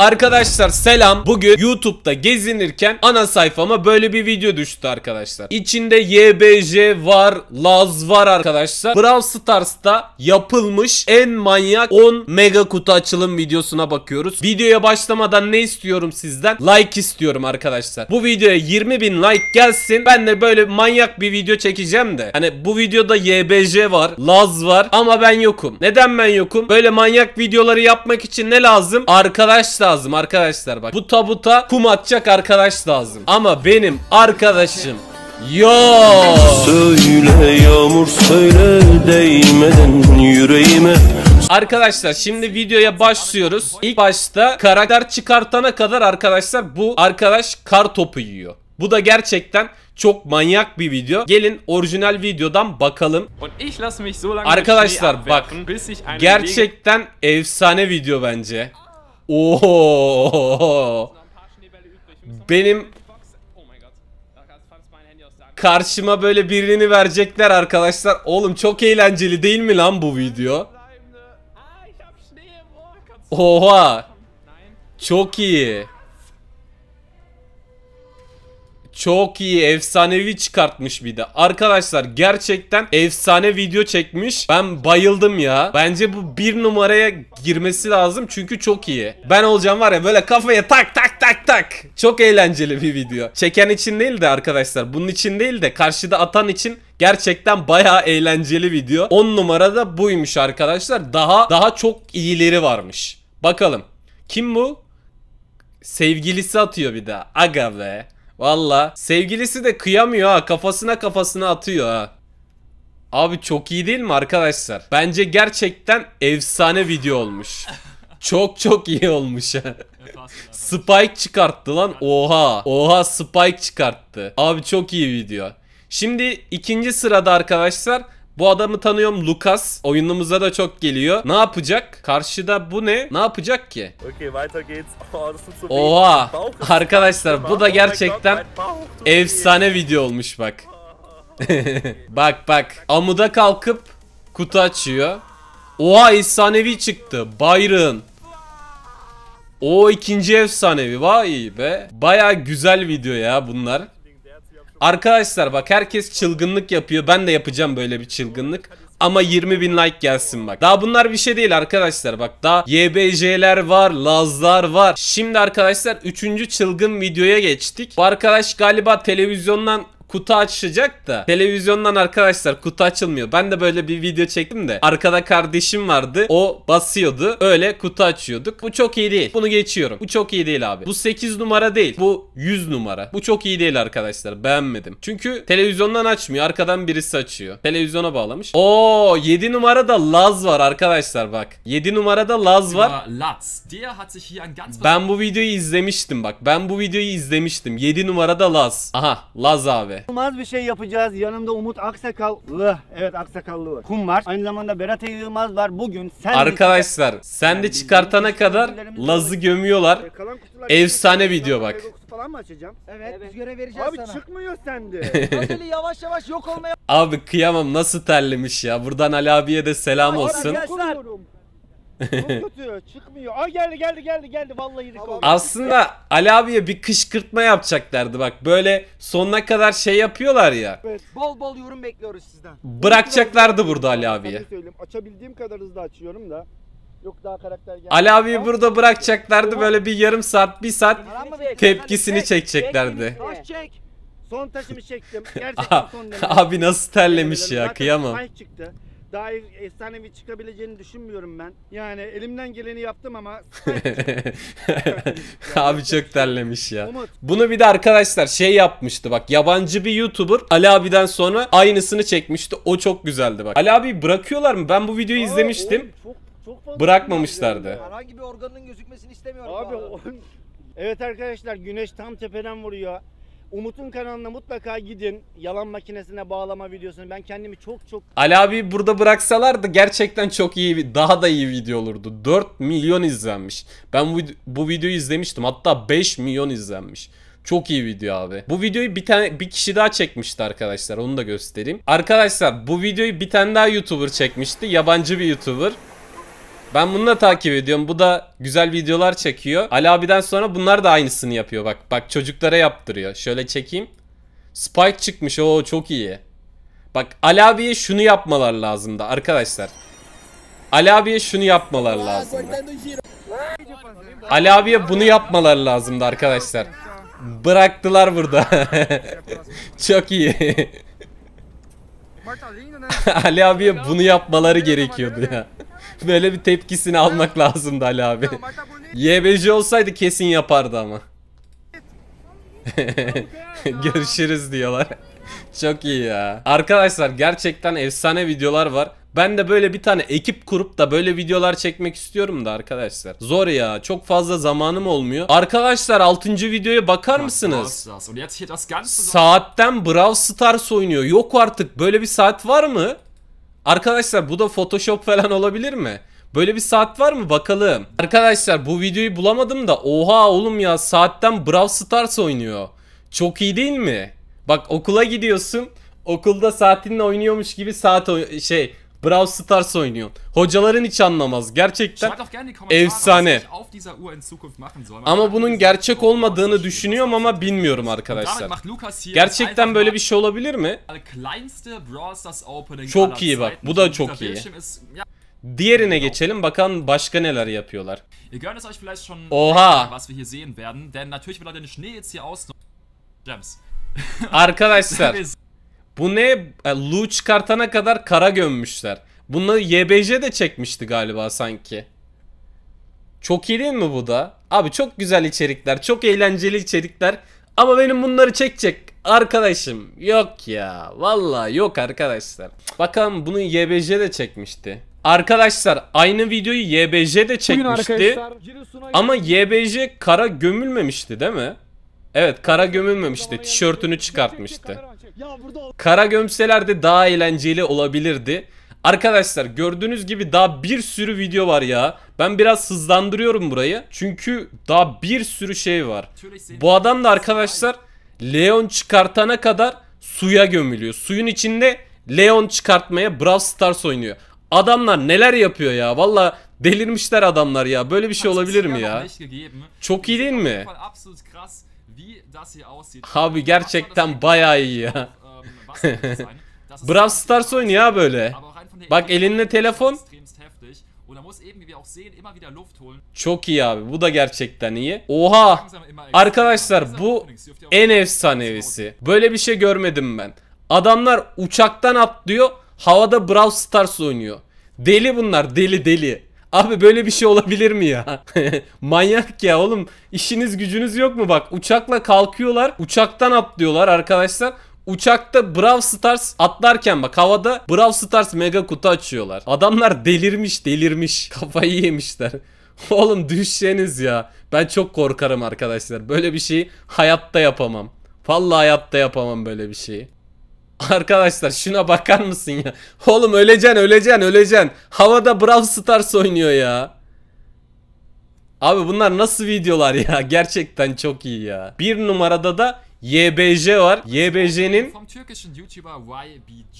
Arkadaşlar selam. Bugün YouTube'da gezinirken ana sayfama böyle bir video düştü arkadaşlar. İçinde YBJ var, Laz var arkadaşlar. Brawl Stars'ta yapılmış en manyak 10 mega kutu açılım videosuna bakıyoruz. Videoya başlamadan ne istiyorum sizden? Like istiyorum arkadaşlar. Bu videoya 20 bin like gelsin. Ben de böyle manyak bir video çekeceğim de. Hani bu videoda YBJ var, Laz var ama ben yokum. Neden ben yokum? Böyle manyak videoları yapmak için ne lazım? Arkadaşlar lazım arkadaşlar bak. Bu tabuta kum atacak arkadaş lazım. Ama benim arkadaşım yok. Söyle yağmur söyle değmeden yüreğime Arkadaşlar şimdi videoya başlıyoruz. İlk başta karakter çıkartana kadar arkadaşlar bu arkadaş kar topu yiyor. Bu da gerçekten çok manyak bir video. Gelin orijinal videodan bakalım. Arkadaşlar bak gerçekten efsane video bence. Oo. Benim karşıma böyle birini verecekler arkadaşlar. Oğlum çok eğlenceli değil mi lan bu video? Oha. Çok iyi. Çok iyi efsanevi çıkartmış bir de. Arkadaşlar gerçekten efsane video çekmiş. Ben bayıldım ya. Bence bu bir numaraya girmesi lazım çünkü çok iyi. Ben olacağım var ya böyle kafaya tak tak tak tak. Çok eğlenceli bir video. Çeken için değil de arkadaşlar bunun için değil de karşıda atan için Gerçekten baya eğlenceli video. 10 numarada buymuş arkadaşlar. Daha daha çok iyileri varmış. Bakalım. Kim bu? Sevgilisi atıyor bir daha. Aga be. Valla. Sevgilisi de kıyamıyor ha. Kafasına kafasına atıyor ha. Abi çok iyi değil mi arkadaşlar? Bence gerçekten efsane video olmuş. Çok çok iyi olmuş ha. Spike çıkarttı lan. Oha. Oha Spike çıkarttı. Abi çok iyi video. Şimdi ikinci sırada arkadaşlar bu adamı tanıyorum Lucas. Oyunumuza da çok geliyor. Ne yapacak? Karşıda bu ne? Ne yapacak ki? Oh, Oha! Arkadaşlar bu da oh gerçekten efsane video olmuş bak. bak bak. Amuda kalkıp kutu açıyor. Oha efsanevi çıktı. Byron. O ikinci efsanevi. Vay be. Baya güzel video ya bunlar. Arkadaşlar bak herkes çılgınlık yapıyor. Ben de yapacağım böyle bir çılgınlık. Ama 20 bin like gelsin bak. Daha bunlar bir şey değil arkadaşlar bak. Daha YBJ'ler var, Lazlar var. Şimdi arkadaşlar 3. çılgın videoya geçtik. Bu arkadaş galiba televizyondan kutu açacak da televizyondan arkadaşlar kutu açılmıyor. Ben de böyle bir video çektim de arkada kardeşim vardı. O basıyordu. Öyle kutu açıyorduk. Bu çok iyi değil. Bunu geçiyorum. Bu çok iyi değil abi. Bu 8 numara değil. Bu 100 numara. Bu çok iyi değil arkadaşlar. Beğenmedim. Çünkü televizyondan açmıyor. Arkadan birisi açıyor. Televizyona bağlamış. Oo 7 da Laz var arkadaşlar bak. 7 da Laz var. Ben bu videoyu izlemiştim bak. Ben bu videoyu izlemiştim. 7 da Laz. Aha Laz abi abi. Olmaz bir şey yapacağız. Yanımda Umut Aksakallı. Evet Aksakallı var. Kum var. Aynı zamanda Berat E. Yılmaz var. Bugün sen Arkadaşlar sen de çıkartana kadar Laz'ı gömüyorlar. Kalan kutular- Efsane video bak. Lego kutu falan mı açacağım? Evet, biz görev vereceğiz Abi sana. çıkmıyor sende. Ödülü yavaş yavaş yok olmaya Abi kıyamam nasıl terlemiş ya. Buradan Ali abiye de selam olsun. Korkuyorum. Çok çıkmıyor. Aa geldi geldi geldi geldi vallahi tamam. Aslında Ali abiye bir kışkırtma yapacaklardı bak böyle sonuna kadar şey yapıyorlar ya. Evet bol bol yorum bekliyoruz sizden. Bırakacaklardı burada Ali abiye. Açabildiğim kadar hızlı açıyorum da. Yok daha karakter geldi. Ali abiyi burada bırakacaklardı böyle bir yarım saat bir saat tepkisini çekeceklerdi. Taş çek. Son taşımı çektim. Gerçekten son Abi nasıl terlemiş ya kıyamam. çıktı. Dair efsanevi çıkabileceğini düşünmüyorum ben. Yani elimden geleni yaptım ama Abi çok terlemiş ya. Umut. Bunu bir de arkadaşlar şey yapmıştı bak yabancı bir YouTuber Ali abiden sonra aynısını çekmişti. O çok güzeldi bak. Ali abi bırakıyorlar mı? Ben bu videoyu Aa, izlemiştim. Oğlum, çok, çok bırakmamışlardı. Herhangi bir organının gözükmesini istemiyorum. Abi, abi. Evet arkadaşlar güneş tam tepeden vuruyor. Umut'un kanalına mutlaka gidin. Yalan makinesine bağlama videosunu. Ben kendimi çok çok... Ali abi burada bıraksalardı gerçekten çok iyi daha da iyi video olurdu. 4 milyon izlenmiş. Ben bu, bu videoyu izlemiştim. Hatta 5 milyon izlenmiş. Çok iyi video abi. Bu videoyu bir tane bir kişi daha çekmişti arkadaşlar. Onu da göstereyim. Arkadaşlar bu videoyu bir tane daha YouTuber çekmişti. Yabancı bir YouTuber. Ben bunu da takip ediyorum. Bu da güzel videolar çekiyor. Ali abiden sonra bunlar da aynısını yapıyor. Bak bak çocuklara yaptırıyor. Şöyle çekeyim. Spike çıkmış. O çok iyi. Bak Ali abiye şunu yapmalar lazım da arkadaşlar. Ali abiye şunu yapmalar lazım. Ali abiye bunu yapmalar lazımdı arkadaşlar. Bıraktılar burada. Çok iyi. Ali abiye bunu yapmaları gerekiyordu ya. Böyle bir tepkisini almak lazımdı Ali abi. YBC olsaydı kesin yapardı ama. Görüşürüz diyorlar. Çok iyi ya. Arkadaşlar gerçekten efsane videolar var. Ben de böyle bir tane ekip kurup da böyle videolar çekmek istiyorum da arkadaşlar. Zor ya. Çok fazla zamanım olmuyor. Arkadaşlar 6. videoya bakar mısınız? Şey, saatten Brawl Stars oynuyor. Yok artık. Böyle bir saat var mı? Arkadaşlar bu da Photoshop falan olabilir mi? Böyle bir saat var mı bakalım. Arkadaşlar bu videoyu bulamadım da oha oğlum ya saatten Brawl Stars oynuyor. Çok iyi değil mi? Bak okula gidiyorsun. Okulda saatinle oynuyormuş gibi saat şey Brawl Stars oynuyorsun. Hocaların hiç anlamaz. Gerçekten efsane. Ama bunun gerçek olmadığını düşünüyorum ama bilmiyorum arkadaşlar. Gerçekten böyle bir şey olabilir mi? Çok iyi bak. Bu da çok iyi. Diğerine geçelim bakalım başka neler yapıyorlar. Oha. Er arkadaşlar Bu ne? E, Lu çıkartana kadar kara gömmüşler. Bunu YBJ de çekmişti galiba sanki. Çok iyi değil mi bu da? Abi çok güzel içerikler, çok eğlenceli içerikler. Ama benim bunları çekecek arkadaşım yok ya. Vallahi yok arkadaşlar. Bakalım bunu YBJ de çekmişti. Arkadaşlar aynı videoyu YBJ de çekmişti. Ama YBJ kara gömülmemişti değil mi? Evet kara gömülmemişti. Tişörtünü çıkartmıştı. Kara gömseler de daha eğlenceli olabilirdi. Arkadaşlar gördüğünüz gibi daha bir sürü video var ya. Ben biraz hızlandırıyorum burayı. Çünkü daha bir sürü şey var. Bu adam da arkadaşlar Leon çıkartana kadar suya gömülüyor. Suyun içinde Leon çıkartmaya Brawl Stars oynuyor. Adamlar neler yapıyor ya. Valla delirmişler adamlar ya. Böyle bir şey olabilir mi ya? Çok iyi değil mi? wie das hier aussieht. Abi gerçekten baya iyi ya. Ähm, Brawl Stars oyunu ya böyle. Bak elinde telefon. Çok iyi abi. Bu da gerçekten iyi. Oha! Arkadaşlar bu en efsanevisi. Böyle bir şey görmedim ben. Adamlar uçaktan atlıyor. Havada Brawl Stars oynuyor. Deli bunlar. Deli deli. Abi böyle bir şey olabilir mi ya? Manyak ya oğlum. İşiniz gücünüz yok mu? Bak uçakla kalkıyorlar. Uçaktan atlıyorlar arkadaşlar. Uçakta Brawl Stars atlarken bak havada Brawl Stars mega kutu açıyorlar. Adamlar delirmiş delirmiş. Kafayı yemişler. Oğlum düşseniz ya. Ben çok korkarım arkadaşlar. Böyle bir şeyi hayatta yapamam. Vallahi hayatta yapamam böyle bir şeyi. Arkadaşlar şuna bakar mısın ya? Oğlum öleceksin öleceksin öleceksin. Havada Brawl Stars oynuyor ya. Abi bunlar nasıl videolar ya? Gerçekten çok iyi ya. Bir numarada da YBJ var. YBJ'nin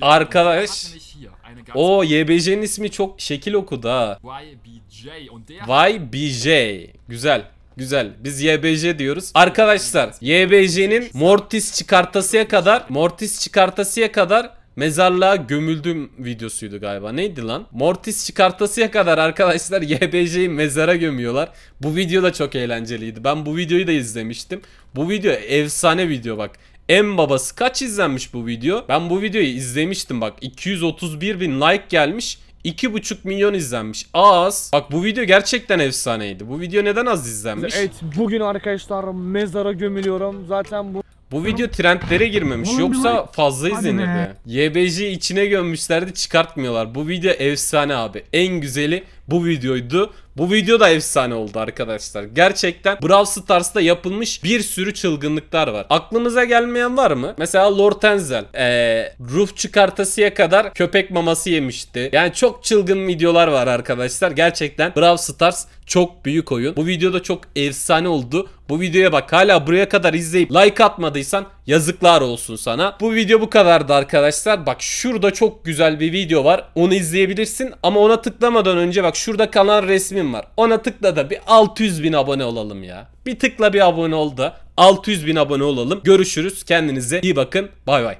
arkadaş. O YBJ'nin ismi çok şekil okudu ha. YBJ. Güzel. Güzel. Biz YBJ diyoruz. Arkadaşlar YBJ'nin Mortis çıkartasıya kadar Mortis çıkartasıya kadar Mezarlığa gömüldüm videosuydu galiba. Neydi lan? Mortis çıkartasıya kadar arkadaşlar YBJ'yi mezara gömüyorlar. Bu video da çok eğlenceliydi. Ben bu videoyu da izlemiştim. Bu video efsane video bak. En babası kaç izlenmiş bu video? Ben bu videoyu izlemiştim bak. 231 bin like gelmiş. 2,5 milyon izlenmiş. Az. Bak bu video gerçekten efsaneydi. Bu video neden az izlenmiş? Evet bugün arkadaşlar mezara gömülüyorum. Zaten bu bu video trendlere girmemiş yoksa fazla izlenirdi. YBJ'yi içine gömmüşlerdi çıkartmıyorlar. Bu video efsane abi. En güzeli bu videoydu. Bu video da efsane oldu arkadaşlar. Gerçekten Brawl Stars'ta yapılmış bir sürü çılgınlıklar var. Aklınıza gelmeyen var mı? Mesela Lord Tenzel ee, ruh çıkartasıya kadar köpek maması yemişti. Yani çok çılgın videolar var arkadaşlar. Gerçekten Brawl Stars çok büyük oyun. Bu videoda çok efsane oldu. Bu videoya bak hala buraya kadar izleyip like atmadıysan Yazıklar olsun sana. Bu video bu kadardı arkadaşlar. Bak şurada çok güzel bir video var. Onu izleyebilirsin ama ona tıklamadan önce bak şurada kanal resmim var. Ona tıkla da bir 600 bin abone olalım ya. Bir tıkla bir abone ol da 600 bin abone olalım. Görüşürüz. Kendinize iyi bakın. Bay bay.